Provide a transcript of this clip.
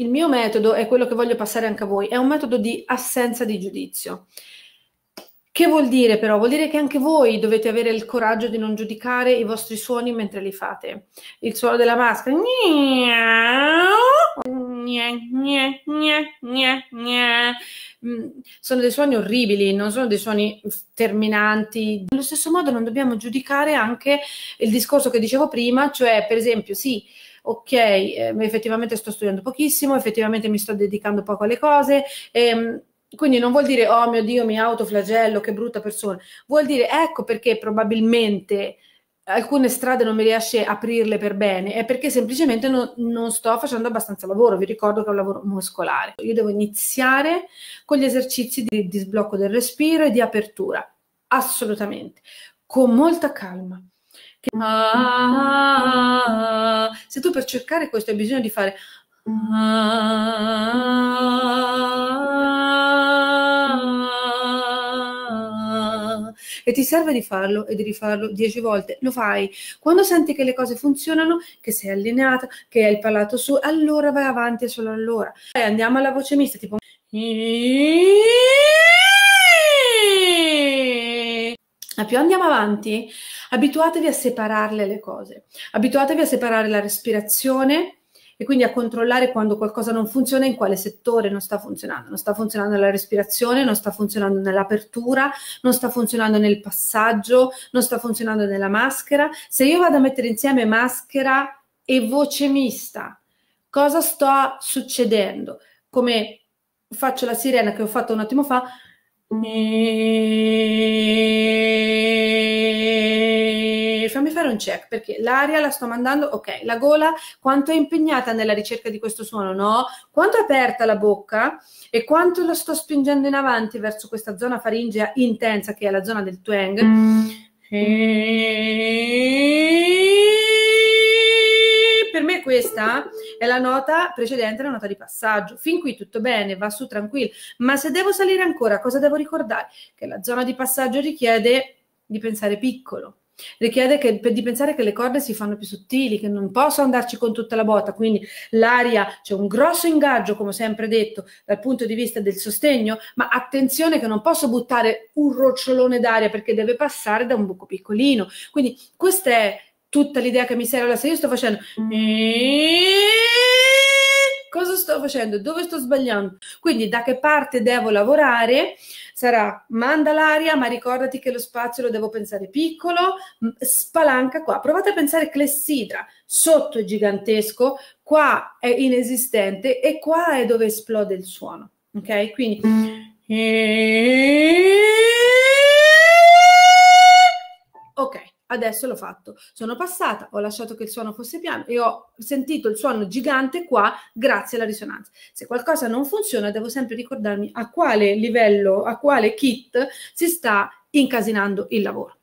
il mio metodo è quello che voglio passare anche a voi, è un metodo di assenza di giudizio. Che vuol dire però? Vuol dire che anche voi dovete avere il coraggio di non giudicare i vostri suoni mentre li fate. Il suono della maschera, mm, sono dei suoni orribili, non sono dei suoni terminanti. Allo stesso modo non dobbiamo giudicare anche il discorso che dicevo prima, cioè per esempio sì, ok, eh, effettivamente sto studiando pochissimo, effettivamente mi sto dedicando poco alle cose. Ehm, quindi non vuol dire, oh mio Dio, mi autoflagello, che brutta persona. Vuol dire, ecco perché probabilmente alcune strade non mi riesce a aprirle per bene, è perché semplicemente non, non, sto facendo abbastanza lavoro. Vi ricordo che è un lavoro muscolare. Io devo iniziare con gli esercizi di, di sblocco del respiro e di apertura, assolutamente, con molta calma, che... Ah, se tu per cercare questo hai bisogno di fare... Ah, e ti serve di farlo e di rifarlo dieci volte, lo fai. Quando senti che le cose funzionano, che sei allineata, che hai il palato su, allora vai avanti e solo allora. E andiamo alla voce mista, tipo... Ma più andiamo avanti, Abituatevi a separarle le cose, abituatevi a separare la respirazione e quindi a controllare quando qualcosa non funziona, in quale settore non sta funzionando. Non sta funzionando nella respirazione, non sta funzionando nell'apertura, non sta funzionando nel passaggio, non sta funzionando nella maschera. Se io vado a mettere insieme maschera e voce mista, cosa sta succedendo? Come faccio la sirena che ho fatto un attimo fa. Ne check perché l'aria la sto mandando, ok, la gola quanto è impegnata nella ricerca di questo suono, no? Quanto è aperta la bocca e quanto la sto spingendo in avanti verso questa zona faringea intensa che è la zona del twang. Mm. Per me questa è la nota precedente, la nota di passaggio. Fin qui tutto bene, va su tranquillo, ma se devo salire ancora, cosa devo ricordare? Che la zona di passaggio richiede di pensare piccolo richiede che, di pensare che le corde si fanno più sottili, che non posso andarci con tutta la botta, quindi l'aria c'è un grosso ingaggio, come sempre detto, dal punto di vista del sostegno, ma attenzione che non posso buttare un rocciolone d'aria perché deve passare da un buco piccolino. Quindi questa è tutta l'idea che mi serve. Allora, se io sto facendo... Mm sto facendo, dove sto sbagliando. Quindi da che parte devo lavorare sarà manda l'aria, ma ricordati che lo spazio lo devo pensare piccolo, spalanca qua. Provate a pensare clessidra, sotto è gigantesco, qua è inesistente e qua è dove esplode il suono. Ok? Quindi... Mm. E... Eh, adesso l'ho fatto. Sono passata, ho lasciato che il suono fosse piano e ho sentito il suono gigante qua grazie alla risonanza. Se qualcosa non funziona, devo sempre ricordarmi a quale livello, a quale kit si sta incasinando il lavoro.